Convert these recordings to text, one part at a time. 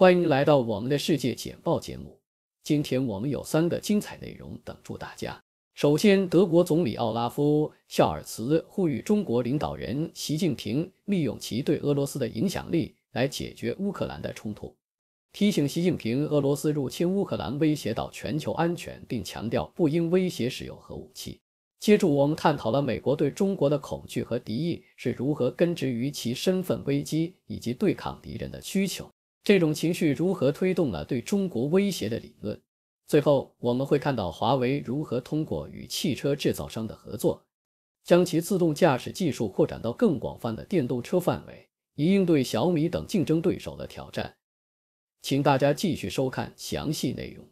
欢迎来到我们的世界简报节目。今天我们有三个精彩内容等住大家。首先，德国总理奥拉夫·肖尔茨呼吁中国领导人习近平利用其对俄罗斯的影响力来解决乌克兰的冲突，提醒习近平俄罗斯入侵乌克兰威胁到全球安全，并强调不应威胁使用核武器。接着，我们探讨了美国对中国的恐惧和敌意是如何根植于其身份危机以及对抗敌人的需求。这种情绪如何推动了对中国威胁的理论？最后，我们会看到华为如何通过与汽车制造商的合作，将其自动驾驶技术扩展到更广泛的电动车范围，以应对小米等竞争对手的挑战。请大家继续收看详细内容。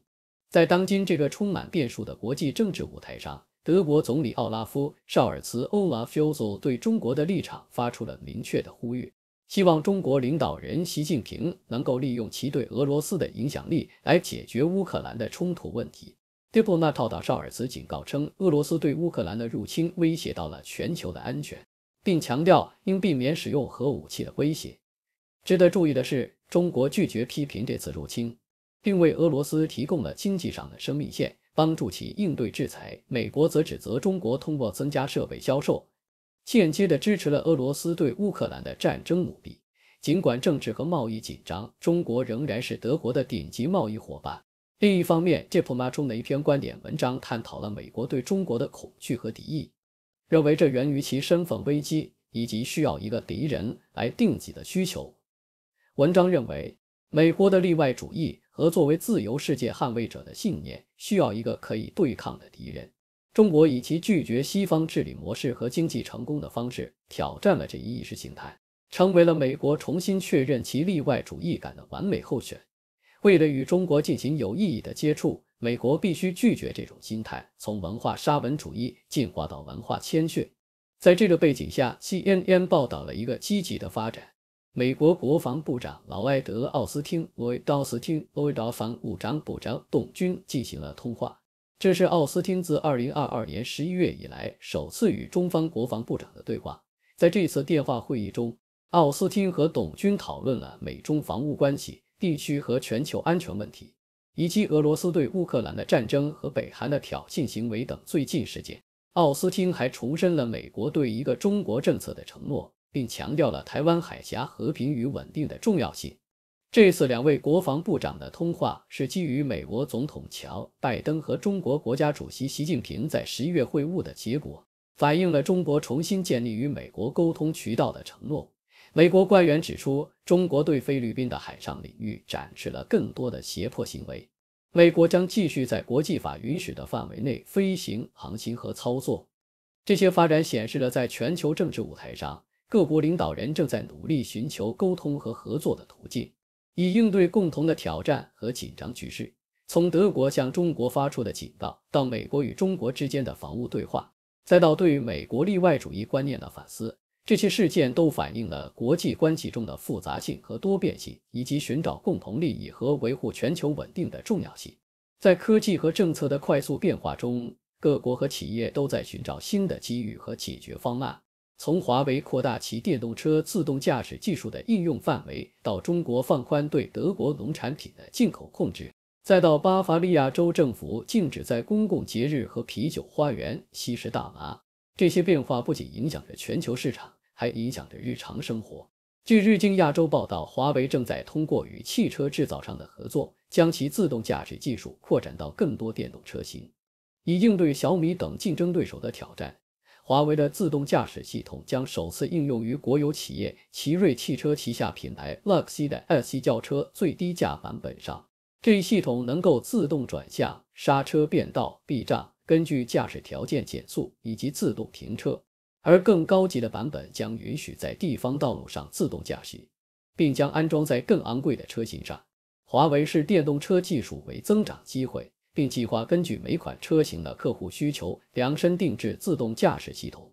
在当今这个充满变数的国际政治舞台上，德国总理奥拉夫·绍尔茨·欧拉菲乌对中国的立场发出了明确的呼吁。希望中国领导人习近平能够利用其对俄罗斯的影响力来解决乌克兰的冲突问题。迪布纳道达尔茨警告称，俄罗斯对乌克兰的入侵威胁到了全球的安全，并强调应避免使用核武器的威胁。值得注意的是，中国拒绝批评这次入侵，并为俄罗斯提供了经济上的生命线，帮助其应对制裁。美国则指责中国通过增加设备销售。间接地支持了俄罗斯对乌克兰的战争努力。尽管政治和贸易紧张，中国仍然是德国的顶级贸易伙伴。另一方面杰普马中的一篇观点文章探讨了美国对中国的恐惧和敌意，认为这源于其身份危机以及需要一个敌人来定己的需求。文章认为，美国的例外主义和作为自由世界捍卫者的信念需要一个可以对抗的敌人。中国以其拒绝西方治理模式和经济成功的方式挑战了这一意识形态，成为了美国重新确认其例外主义感的完美候选。为了与中国进行有意义的接触，美国必须拒绝这种心态，从文化沙文主义进化到文化谦逊。在这个背景下，CNN 报道了一个积极的发展：美国国防部长劳埃德·奥斯汀为奥斯汀为国防部长董军进行了通话。这是奥斯汀自2022年11月以来首次与中方国防部长的对话。在这次电话会议中，奥斯汀和董军讨论了美中防务关系、地区和全球安全问题，以及俄罗斯对乌克兰的战争和北韩的挑衅行为等最近事件。奥斯汀还重申了美国对一个中国政策的承诺，并强调了台湾海峡和平与稳定的重要性。这次两位国防部长的通话是基于美国总统乔拜登和中国国家主席习近平在十一月会晤的结果，反映了中国重新建立与美国沟通渠道的承诺。美国官员指出，中国对菲律宾的海上领域展出了更多的胁迫行为。美国将继续在国际法允许的范围内飞行、航行和操作。这些发展显示了在全球政治舞台上，各国领导人正在努力寻求沟通和合作的途径。以应对共同的挑战和紧张局势。从德国向中国发出的警告，到美国与中国之间的防务对话，再到对美国例外主义观念的反思，这些事件都反映了国际关系中的复杂性和多变性，以及寻找共同利益和维护全球稳定的重要性。在科技和政策的快速变化中，各国和企业都在寻找新的机遇和解决方案。从华为扩大其电动车自动驾驶技术的应用范围，到中国放宽对德国农产品的进口控制，再到巴伐利亚州政府禁止在公共节日和啤酒花园吸食大麻，这些变化不仅影响着全球市场，还影响着日常生活。据《日经亚洲》报道，华为正在通过与汽车制造商的合作，将其自动驾驶技术扩展到更多电动车型，以应对小米等竞争对手的挑战。华为的自动驾驶系统将首次应用于国有企业奇瑞汽车旗下品牌 l u x y 的 S 级轿车最低价版本上。这一系统能够自动转向、刹车、变道、避障，根据驾驶条件减速以及自动停车。而更高级的版本将允许在地方道路上自动驾驶，并将安装在更昂贵的车型上。华为视电动车技术为增长机会。并计划根据每款车型的客户需求量身定制自动驾驶系统。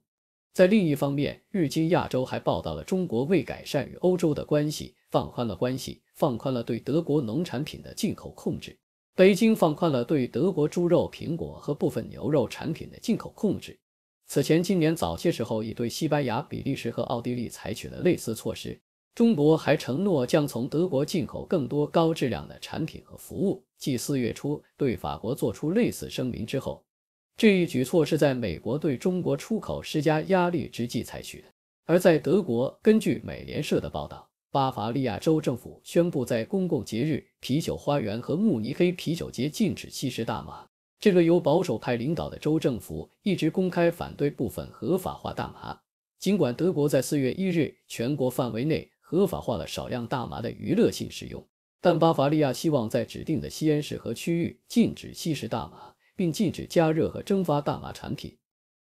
在另一方面，日经亚洲还报道了中国为改善与欧洲的关系，放宽了关系，放宽了对德国农产品的进口控制。北京放宽了对德国猪肉、苹果和部分牛肉产品的进口控制。此前，今年早些时候已对西班牙、比利时和奥地利采取了类似措施。中国还承诺将从德国进口更多高质量的产品和服务。继四月初对法国做出类似声明之后，这一举措是在美国对中国出口施加压力之际采取的。而在德国，根据美联社的报道，巴伐利亚州政府宣布在公共节日啤酒花园和慕尼黑啤酒节禁止吸食大麻。这个由保守派领导的州政府一直公开反对部分合法化大麻。尽管德国在四月一日全国范围内合法化了少量大麻的娱乐性使用。但巴伐利亚希望在指定的西安市和区域禁止吸食大麻，并禁止加热和蒸发大麻产品。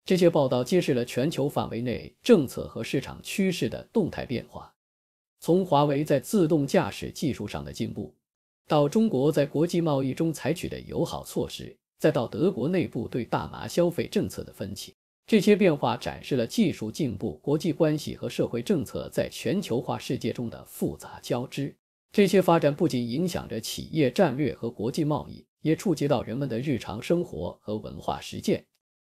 这些报道揭示了全球范围内政策和市场趋势的动态变化，从华为在自动驾驶技术上的进步，到中国在国际贸易中采取的友好措施，再到德国内部对大麻消费政策的分歧，这些变化展示了技术进步、国际关系和社会政策在全球化世界中的复杂交织。这些发展不仅影响着企业战略和国际贸易，也触及到人们的日常生活和文化实践。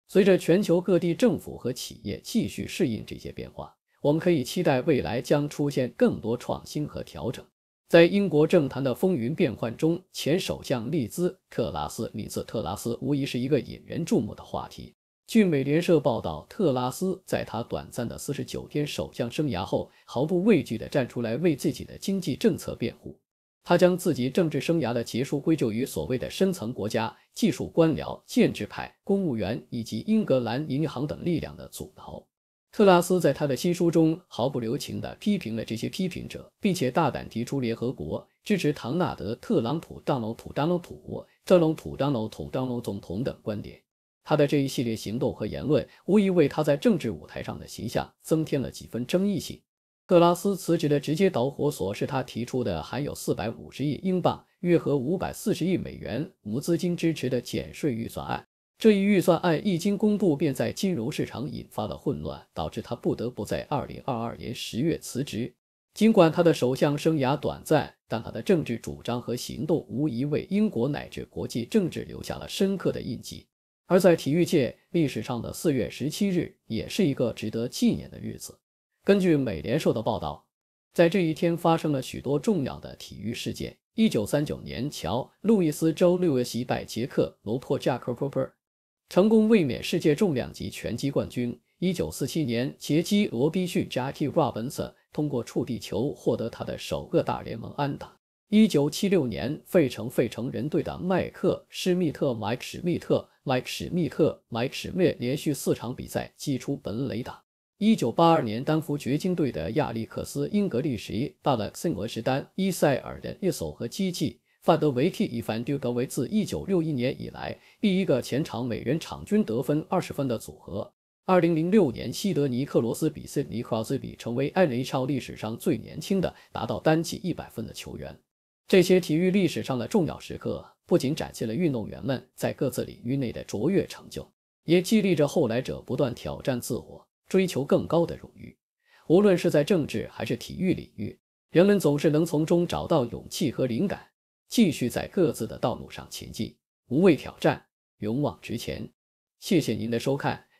随着全球各地政府和企业继续适应这些变化，我们可以期待未来将出现更多创新和调整。在英国政坛的风云变幻中，前首相利兹·特拉斯·米斯特拉斯无疑是一个引人注目的话题。据美联社报道，特拉斯在他短暂的四十九天首相生涯后，毫不畏惧地站出来为自己的经济政策辩护。他将自己政治生涯的结束归咎于所谓的深层国家技术官僚、建制派公务员以及英格兰银行等力量的阻挠。特拉斯在他的新书中毫不留情地批评了这些批评者，并且大胆提出联合国支持唐纳德·特朗普、当朗普、当了普、特朗普、当朗普总统等观点。他的这一系列行动和言论，无疑为他在政治舞台上的形象增添了几分争议性。特拉斯辞职的直接导火索是他提出的含有四百五十亿英镑（约合五百四十亿美元）无资金支持的减税预算案。这一预算案一经公布，便在金融市场引发了混乱，导致他不得不在二零二二年十月辞职。尽管他的首相生涯短暂，但他的政治主张和行动无疑为英国乃至国际政治留下了深刻的印记。而在体育界历史上的四月十七日也是一个值得纪念的日子。根据美联社的报道，在这一天发生了许多重要的体育事件。一九三九年，乔·路易斯周六月击败杰克·罗珀 （Jack Cooper），成功卫冕世界重量级拳击冠军。一九四七年，杰基·罗宾逊 （Jackie Robinson） 通过触地球获得他的首个大联盟安打。一九七六年，费城费城人队的麦克施密特 （Mike 史密特）、m i k e 史密特 m i k e 史密）连续四场比赛击出本垒打。一九八二年，丹佛掘金队的亚历克斯英格利什大勒 e x 什丹伊塞尔的一手和基器范德维蒂一凡丢格维自一九六一年以来第一个前场每人场均得分二十分的组合。二零零六年，西德尼克罗斯比斯尼克 n 斯比成为 n h l 历史上最年轻的达到单季一百分的球员。这些体育历史上的重要时刻，不仅展现了运动员们在各自领域内的卓越成就，也激励着后来者不断挑战自我，追求更高的荣誉。无论是在政治还是体育领域，人们总是能从中找到勇气和灵感，继续在各自的道路上前进，无畏挑战，勇往直前。谢谢您的收看。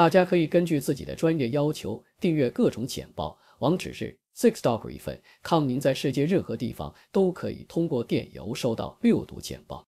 大家可以根据自己的专业要求订阅各种简报。网址是 sixdog 一份。康宁在世界任何地方都可以通过电邮收到六读简报。